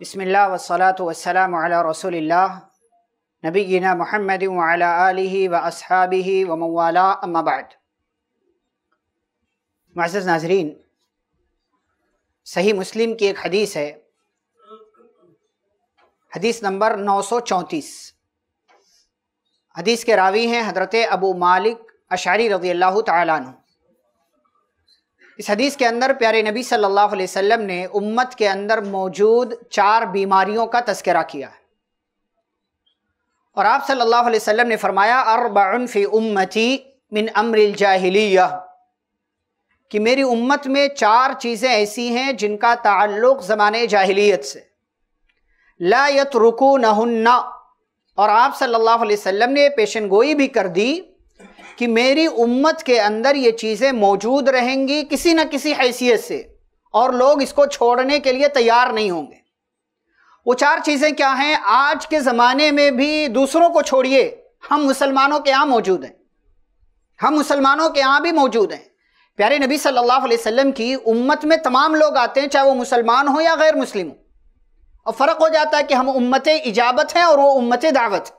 व सलाम अला रसूल नबीना महमद वली व असहाबी व मवाला बाद मज़ नाजरीन सही मुस्लिम की एक हदीस है हदीस नंबर 934 हदीस के रावी हैं हज़रत अबू मालिक अशारी रज़ी अल्लाह तु इस हदीस के अंदर प्यारे नबी सल्लल्लाहु अलैहि वसल्लम ने उम्मत के अंदर मौजूद चार बीमारियों का तस्करा किया है और आप सल्लल्लाहु अलैहि वसल्लम ने फरमाया अरबाउन फ़ी उम्मती मिन अमरिल जाहिलिया कि मेरी उम्मत में चार चीज़ें ऐसी हैं जिनका ताल्लुक़ ज़माने जाहिलियत से ला यत रुकू और आप सल्लल्लाहु अलैहि वसल्लम ने पेशन गोई भी कर दी कि मेरी उम्मत के अंदर ये चीज़ें मौजूद रहेंगी किसी न किसी हैसियत से और लोग इसको छोड़ने के लिए तैयार नहीं होंगे वो चार चीज़ें क्या हैं आज के ज़माने में भी दूसरों को छोड़िए हम मुसलमानों के यहाँ मौजूद हैं हम मुसलमानों के यहाँ भी मौजूद हैं प्यारे नबी सल्लल्लाहु अलैहि वसल्लम की उम्मत में तमाम लोग आते हैं चाहे वो मुसलमान हो या गैर मुस्लिम हो और फ़र्क हो जाता है कि हम उम्मत इजाबत हैं और वो उम्मत दावत है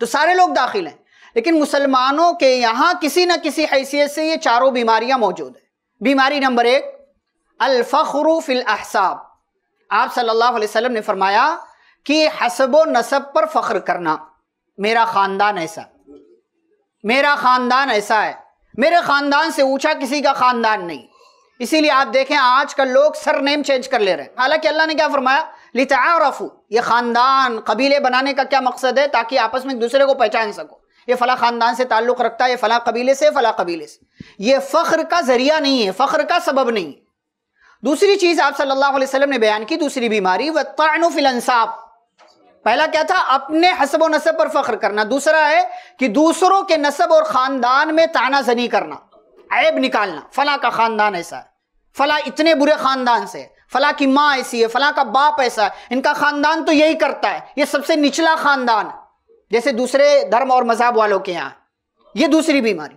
तो सारे लोग दाखिल हैं लेकिन मुसलमानों के यहां किसी ना किसी हैसियत से ये चारों बीमारियां मौजूद हैं बीमारी नंबर एक अलफ़रूफिल अहसाब आप सल्लल्लाहु अलैहि वसल्लम ने फरमाया कि हसब नसब पर फ़ख्र करना मेरा ख़ानदान ऐसा मेरा ख़ानदान ऐसा है मेरे ख़ानदान से ऊँचा किसी का ख़ानदान नहीं इसीलिए आप देखें आज कल लोग सर नेम चेंज कर ले रहे हैं हालांकि अल्लाह ने क्या फरमाया रफू ये ख़ानदान कबीले बनाने का क्या मकसद है ताकि आपस में एक दूसरे को पहचान सको ये फ़ला ख़ानदान से ताल्लुक़ रखता है ये फ़ला कबीले से फ़ला कबीले से ये फ़ख्र का ज़रिया नहीं है फ़ख्र का सबब नहीं है दूसरी चीज़ आप सल्लल्लाहु अलैहि वसल्लम ने बयान की दूसरी बीमारी व तानुफिलसाब पहला क्या था अपने हसब व नसब पर फ़ख्र करना दूसरा है कि दूसरों के नसब और ख़ानदान में तानाजनी करना ऐब निकालना फ़ला का ख़ानदान ऐसा है फ़ला इतने बुरे ख़ानदान से फ़ला की माँ ऐसी है फ़ला का बाप ऐसा है इनका ख़ानदान तो यही करता है ये सबसे निचला ख़ानदान है जैसे दूसरे धर्म और मजहब वालों के यहाँ ये दूसरी बीमारी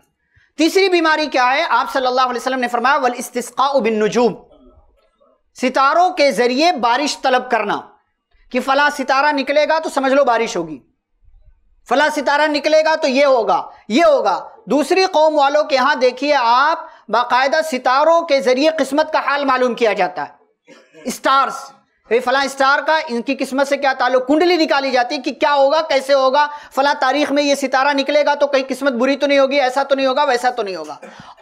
तीसरी बीमारी क्या है आप सल्लल्लाहु अलैहि वसल्लम ने फरमाया वल इस्तिस्का बिन नजूब सितारों के जरिए बारिश तलब करना कि फला सितारा निकलेगा तो समझ लो बारिश होगी फला सितारा निकलेगा तो ये होगा ये होगा दूसरी कौम वालों के यहाँ देखिए आप बाकायदा सितारों के जरिए किस्मत का हाल मालूम किया जाता है स्टार्स फला स्टार का इनकी किस्मत से क्या ताल्लुक कुंडली निकाली जाती है कि क्या होगा कैसे होगा फला तारीख में ये सितारा निकलेगा तो कहीं किस्मत बुरी तो नहीं होगी ऐसा तो नहीं होगा वैसा तो नहीं होगा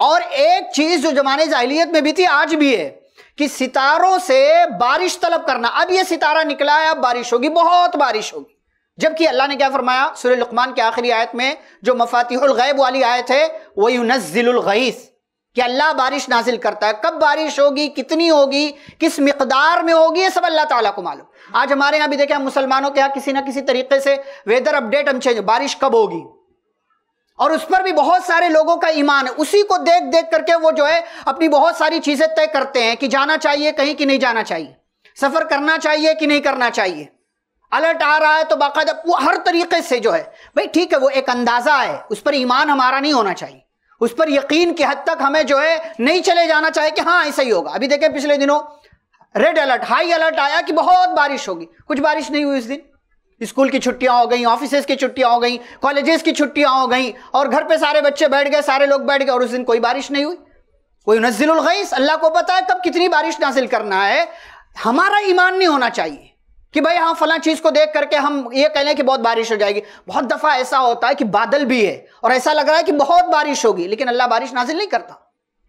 और एक चीज़ जो जमाने जाहिलियत में भी थी आज भी है कि सितारों से बारिश तलब करना अब ये सितारा निकला है अब बारिश होगी बहुत बारिश होगी जबकि अल्लाह ने क्या फरमाया सुरमान लुकमान के आखिरी आयत में जो मफातिहुल गैब वाली आयत है वही नजिल कि अल्लाह बारिश नाजिल करता है कब बारिश होगी कितनी होगी किस मकदार में होगी ये सब अल्लाह ताला को मालूम आज हमारे यहाँ भी देखें हम मुसलमानों के यहाँ किसी ना किसी तरीके से वेदर अपडेट हम चेंज बारिश कब होगी और उस पर भी बहुत सारे लोगों का ईमान है उसी को देख देख करके वो जो है अपनी बहुत सारी चीज़ें तय करते हैं कि जाना चाहिए कहीं कि नहीं जाना चाहिए सफ़र करना चाहिए कि नहीं करना चाहिए अलर्ट आ रहा है तो बाकायदा वो हर तरीके से जो है भाई ठीक है वो एक अंदाज़ा है उस पर ईमान हमारा नहीं होना चाहिए उस पर यकीन की हद तक हमें जो है नहीं चले जाना चाहिए कि हाँ ऐसा ही होगा अभी देखें पिछले दिनों रेड अलर्ट हाई अलर्ट आया कि बहुत बारिश होगी कुछ बारिश नहीं हुई उस दिन स्कूल की छुट्टियां हो गई ऑफिस की छुट्टियां हो गई कॉलेजेस की छुट्टियां हो गई और घर पे सारे बच्चे बैठ गए सारे लोग बैठ गए और उस दिन कोई बारिश नहीं हुई कोई नजिलगैस अल्लाह को पता है कब कितनी बारिश नासिल करना है हमारा ईमान नहीं होना चाहिए कि भाई हाँ फला चीज को देख करके हम ये कह लें कि बहुत बारिश हो जाएगी बहुत दफा ऐसा होता है कि बादल भी है और ऐसा लग रहा है कि बहुत बारिश होगी लेकिन अल्लाह बारिश नाजिल नहीं करता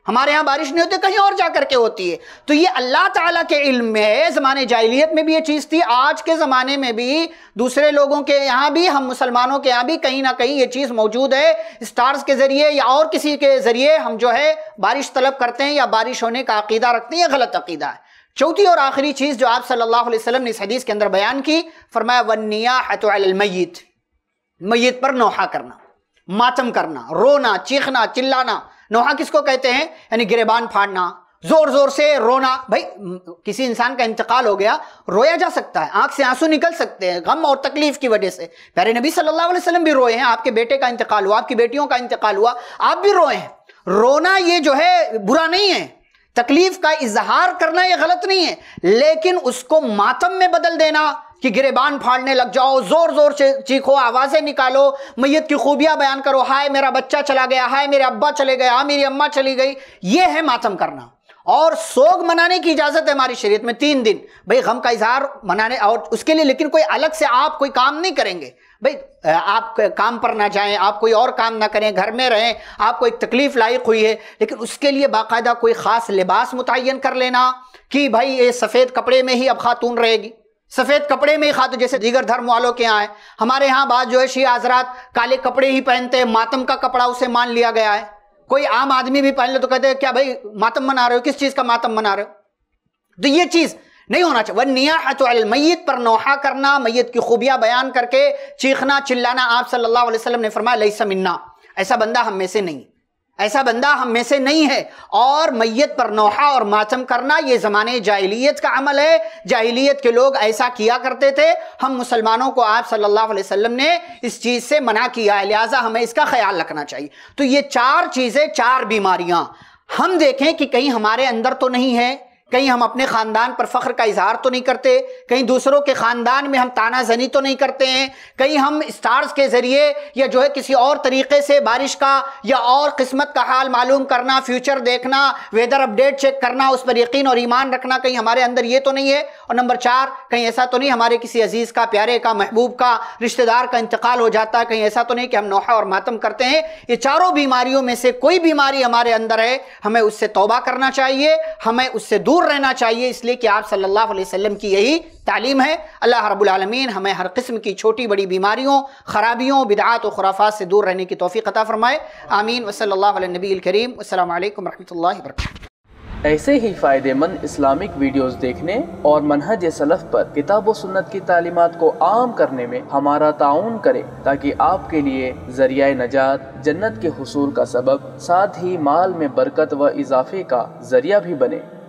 हमारे यहाँ बारिश नहीं होती कहीं और जा करके होती है तो ये अल्लाह ताला के इल्म में है ज़माने जाहिलियत में भी ये चीज़ थी आज के ज़माने में भी दूसरे लोगों के यहाँ भी हम मुसलमानों के यहाँ भी कहीं ना कहीं ये चीज़ मौजूद है स्टार्स के ज़रिए या और किसी के ज़रिए हम जो है बारिश तलब करते हैं या बारिश होने का अकीदा रखते हैं ये गलत अकीदा है चौथी और आखिरी चीज़ जो आप सल्लल्लाहु अलैहि वसल्लम ने इस हदीस के अंदर बयान की फरमाया वनिया मैत मैत पर नोहा करना मातम करना रोना चीखना चिल्लाना नोहा किसको कहते हैं यानी गिरेबान फाड़ना जोर जोर से रोना भाई किसी इंसान का इंतकाल हो गया रोया जा सकता है आंख से आंसू निकल सकते हैं गम और तकलीफ की वजह से प्यारे नबी सल्लल्लाहु अलैहि वसल्लम भी रोए हैं आपके बेटे का इंतकाल हुआ आपकी बेटियों का इंतकाल हुआ आप भी रोए हैं रोना ये जो है बुरा नहीं है तकलीफ का इजहार करना यह गलत नहीं है लेकिन उसको मातम में बदल देना कि गिरेबान फाड़ने लग जाओ जोर जोर से चीखो आवाज़ें निकालो मैयत की खूबियां बयान करो हाय मेरा बच्चा चला गया हाय मेरे अब्बा चले गए हाँ मेरी अम्मा चली गई ये है मातम करना और सोग मनाने की इजाज़त है हमारी शरीयत में तीन दिन भाई गम का इजहार मनाने और उसके लिए लेकिन कोई अलग से आप कोई काम नहीं करेंगे भाई आप काम पर ना जाएं आप कोई और काम ना करें घर में रहें आपको एक तकलीफ़ लायक हुई है लेकिन उसके लिए बाकायदा कोई ख़ास लिबास मुतन कर लेना कि भाई ये सफ़ेद कपड़े में ही अब खातून रहेगी सफ़ेद कपड़े में ही खातून जैसे दीगर धर्म वालों के यहाँ है हमारे यहाँ बात जो है शी हजरात काले कपड़े ही पहनते हैं मातम का कपड़ा उसे मान लिया गया है कोई आम आदमी भी पहन ले तो कहते हैं क्या भाई मातम मना रहे हो किस चीज़ का मातम मना रहे हो तो ये चीज़ नहीं होना चाहिए वह नियाहत मैत पर नोहा करना मैत की खूबियां बयान करके चीखना चिल्लाना आप सल्लल्लाहु अलैहि वसल्लम ने फरमाया लई समिन्ना ऐसा बंदा हम में से नहीं ऐसा बंदा हम में से नहीं है और मैयत पर नोहा और मातम करना ये ज़माने जाहिलियत का अमल है जाहिलियत के लोग ऐसा किया करते थे हम मुसलमानों को आप सल्लल्लाहु अलैहि वसल्लम ने इस चीज़ से मना किया है लिहाजा हमें इसका ख्याल रखना चाहिए तो ये चार चीज़ें चार बीमारियाँ हम देखें कि कहीं हमारे अंदर तो नहीं है कहीं हम अपने खानदान पर फख्र का इजहार तो नहीं करते कहीं दूसरों के खानदान में हम ताना जनी तो नहीं करते हैं कहीं हम स्टार्स के जरिए या जो है किसी और तरीके से बारिश का या और किस्मत का हाल मालूम करना फ्यूचर देखना वेदर अपडेट चेक करना उस पर यकीन और ईमान रखना कहीं हमारे अंदर ये तो नहीं है और नंबर चार कहीं ऐसा तो नहीं हमारे किसी अजीज़ का प्यारे का महबूब का रिश्तेदार का इंतकाल हो जाता है कहीं ऐसा तो नहीं कि हम नौहा और मातम करते हैं ये चारों बीमारियों में से कोई बीमारी हमारे अंदर है हमें उससे तोबा करना चाहिए हमें उससे दूर दूर रहना चाहिए इसलिए कि आप सल्लल्लाहु अलैहि वसल्लम की यही तालीम है अल्लाह रब्बुल आलमीन हमें हर किस्म की छोटी बड़ी बीमारियों खराबियों बिदात और खुराफात से दूर रहने की तोफ़ी अता फ़रमाए आमीन वसल्ला नबी करीम अल्लाम वरहमल वर्क ऐसे ही फ़ायदेमंद इस्लामिक वीडियोस देखने और मनहज सलफ़ पर किताब व सुन्नत की तालीमत को आम करने में हमारा ताउन करें ताकि आपके लिए जरिया नजात जन्नत के हसूल का सबब साथ ही माल में बरकत व इजाफे का जरिया भी बने